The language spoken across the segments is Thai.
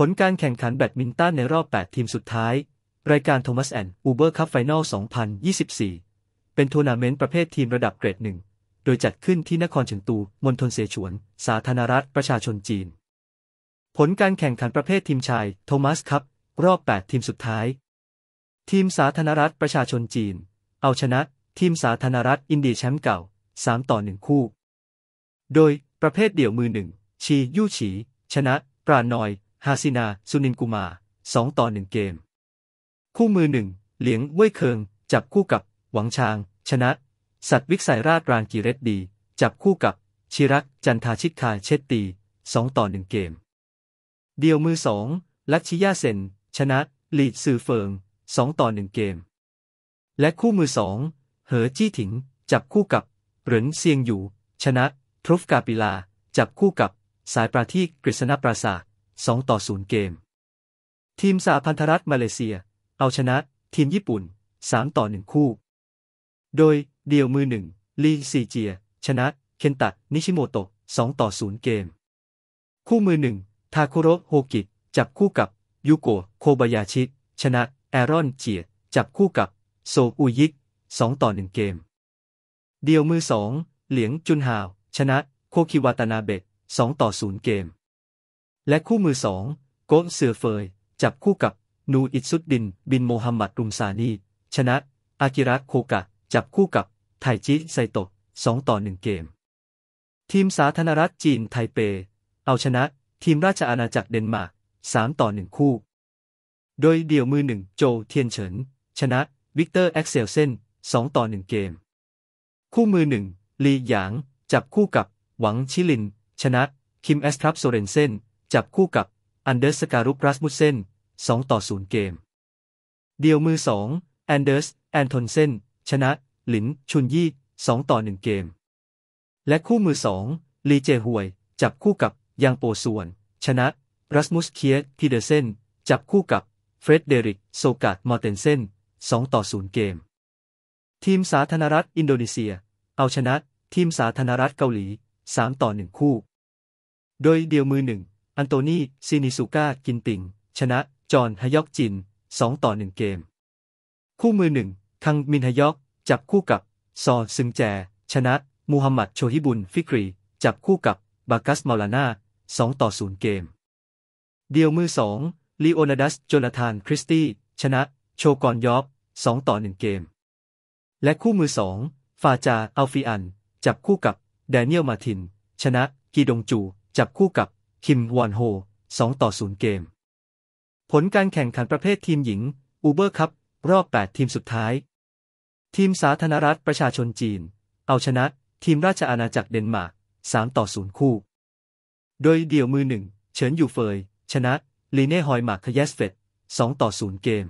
ผลการแข่งขันแบดมินตันในรอบ 8 ทีมสุดท้าย รายการโทมัสแอนด์อูเบอร์คัพไฟนอล 2024 เป็นทัวร์นาเมนต์ประเภททีมระดับเกรดหนึ่ง โดยจัดขึ้นที่นครเฉิงตู มณฑลเสฉวน สาธารณรัฐประชาชนจีน ผลการแข่งขันประเภททีมชายโทมัสคัพรอบ 8 ทีมสุดท้าย ทีมสาธารณรัฐ ประชาชนจีน เอาชนะ ทีมสาธารณรัฐอินเดียแชมป์เก่า 3 ต่อ1คู่ โดยประเภทเดี่ยวมือหนึ่งชียู่ฉี ชนะ ปราณอยฮาซินาสุนินกุมา สองต่อหนึ่งเกม คู่มือหนึ่งเหลียง เว่ยเคิง จับคู่กับ หวังชาง ชนะ สัตวิกสายราชรางกิเรตดี จับคู่กับ ชิรัก จันทาชิตคาเชตตี สองต่อหนึ่งเกม เดียวมือสองลัชิยาเซน ชนะหลีดซือเฟิง สองต่อหนึ่งเกม และคู่มือสองเหอจี้ถิงจับคู่กับเหรินเซียงอยู่ชนะทรุฟกาปิลา จับคู่กับ สายปราที่กฤษณปราศาสตร2ต่อ0เกม ทีมสหพันธรัฐมาเลเซีย เอาชนะ ทีมญี่ปุ่น3ต่อ1คู่โดยเดี่ยวมือหนึ่งลีซีเจีย ชนะเคนตะนิชิโมโตะ2ต่อ0เกม คู่มือหนึ่งทาคุโรโฮกิจับคู่กับยูโกะโคบายาชิ ชนะ แอรอนเจีย จับคู่กับโซอุยิก2ต่อ1เกม เดี่ยวมือสองเหลียงจุนฮาว ชนะโคคิวาตานาเบะ2ต่อ0เกมและคู่มือสองโกนเสือเฟย จับคู่กับนูอิซุดดินบินโมฮัมหมัดรุมซานี ชนะ อากิระโคกะ จับคู่กับ ไทจิไซโตะสองต่อหนึ่งเกม ทีมสาธารณรัฐจีนไทเป เอาชนะ ทีมราชอาณาจักรเดนมาร์กสามต่อหนึ่งคู่ โดยเดี่ยวมือหนึ่งโจเทียนเฉิน ชนะวิกเตอร์แอ็กเซลเซนสองต่อหนึ่งเกม คู่มือหนึ่งลีหยาง จับคู่กับ หวังชิลิน ชนะคิมแอสทรัพโซเรนเซนจับคู่กับอันเดอร์สการุปรัสมุเซน2ต่อ0เกม เดียวมือ2แอนเดอร์ส แอนทอนเซนชนะหลินชุนยี่2ต่อ1เกม และคู่มือ2ลีเจหวย จับคู่กับยางโปส่วน ชนะรัสมุสเคียทีเดอร์เซนจับคู่กับเฟรดเดริก โซกาดมอร์เตนเซน2ต่อ0เกมทีมสาธารณรัฐอินโดนีเซีย เอาชนะทีมสาธารณรัฐเกาหลี3ต่อ1คู่ โดยเดียวมือหนึ่งอันโตนีซินิสุก้า กินติงชนะ จอห์นฮยอกจิน 2 ต่อ 1 เกม คู่มือหนึ่ง คัง มินฮยอก จับคู่กับ ซอ ซึงแจ ชนะ มูฮัมหมัด โชฮิบุนฟิกรี จับคู่กับ บากัส มาลาน่า2 ต่อ 0 เกม เดียวมือ 2ลีโอนาดัส โจนาธาน คริสตี้ ชนะ โชกอนยอก2ต่อ 1 เกม และคู่มือ2ฟาจา อัลฟิอัน จับคู่กับแดเนียลมาทิน ชนะกีดงจู จับคู่กับคิมวอนโฮ2ต่อ0เกม ผลการแข่งขันประเภททีมหญิงอูเบอร์คัพ รอบ8ทีมสุดท้าย ทีมสาธารณรัฐประชาชนจีน เอาชนะ ทีมราชอาณาจักรเดนมาร์ก3 ต่อ0คู่ โดยเดี่ยวมือหนึ่ง เฉินอยู่เฟย ชนะ ลีเน่ฮอยมาร์คเยสเฟต 2 ต่อ0เกม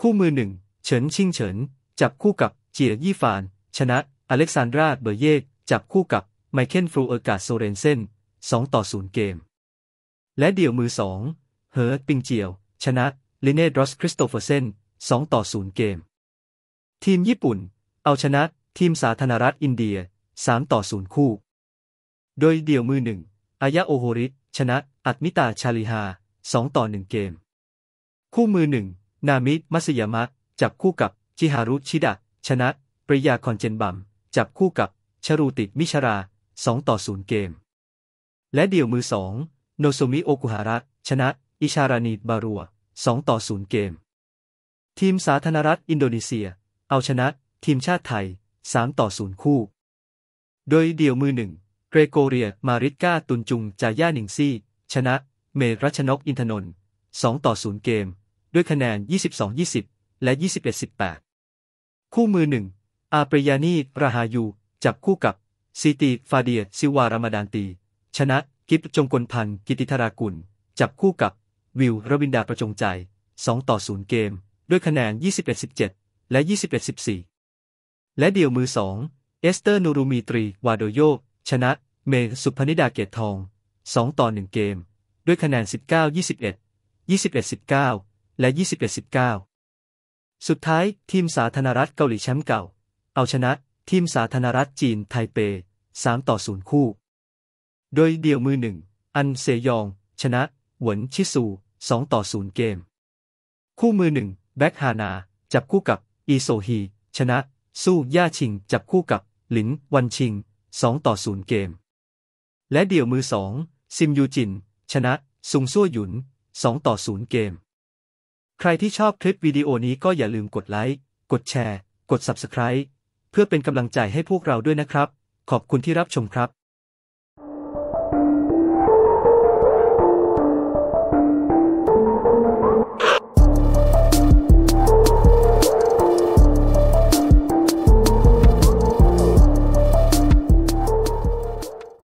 คู่มือหนึ่ง เฉินชิงเฉิน จับคู่กับเจียยี่ฟาน ชนะ อเล็กซานดราเบเยก จับคู่กับ ไมเคิลฟรูเออร์กาโซเรนเซน2ต่อ0เกม และเดี่ยวมือ2เฮิร์ตปิงเจียว ชนะลิเนดรอส คริสโตเฟอร์เซน2ต่อ0เกม ทีมญี่ปุ่น เอาชนะทีมสาธารณรัฐอินเดีย3ต่อ0คู่ โดยเดี่ยวมือ1อายะโอโฮริตชนะ อัตมิตา ชาลิฮา2ต่อ1เกม คู่มือ1นามิมัสยามะ จับคู่กับจิฮารุ ชิดะ ชนะ ปริยา คอนเจนบัม จับคู่กับชรูติ มิชรา2ต่อ0เกมและเดี่ยวมือสองโนโซมิโอกุฮาระชนะ อิชารานีบารัว2ต่อ0เกม ทีมสาธารณรัฐอินโดนีเซีย เอาชนะ ทีมชาติไทย 3 ต่อ0คู่ โดยเดี่ยวมือหนึ่งเกรโกเรียมาริก้าตุนจุง จาย่าหนิงซี่ชนะ เมรัชนกอินทนนท์2ต่อ0เกม ด้วยคะแนน 22-20 และ 21-18 คู่มือหนึ่งอาเปรยานีราฮายูจับคู่กับซิตีฟาเดียซิวารามดานตีชนะกิฟจงกลพันกิติธรากุลจับคู่กับวิวรวินดาประจงใจ 2 ต่อ0เกม ด้วยคะแนน 21-17 และ 21-14 และเดี่ยวมือ 2 เอสเตอร์นูรูมีตรีวาโดโยชนะ เมสุพนิดาเกตทอง 2 ต่อ 1 เกม ด้วยคะแนน 19-21 21-19 และ 21-19 สุดท้าย ทีมสาธารณรัฐเกาหลีแชมป์เก่า เอาชนะ ทีมสาธารณรัฐจีนไทเป3ต่อ0คู่โดยเดี่ยวมือหนึ่งอันเซยอง ชนะ หวนชิซูสองต่อศูนย์เกม คู่มือหนึ่งแบ็กฮานา จับคู่กับ อีโซฮี ชนะสู้ย่าชิง จับคู่กับ หลินวันชิงสองต่อศูนย์เกม และเดี่ยวมือสองซิมยูจิน ชนะซุงซั่วหยุนสองต่อศูนย์เกม ใครที่ชอบคลิปวิดีโอนี้ก็อย่าลืมกดไลค์กดแชร์ กด Subscribe เพื่อเป็นกำลังใจให้พวกเราด้วยนะครับ ขอบคุณที่รับชมครับ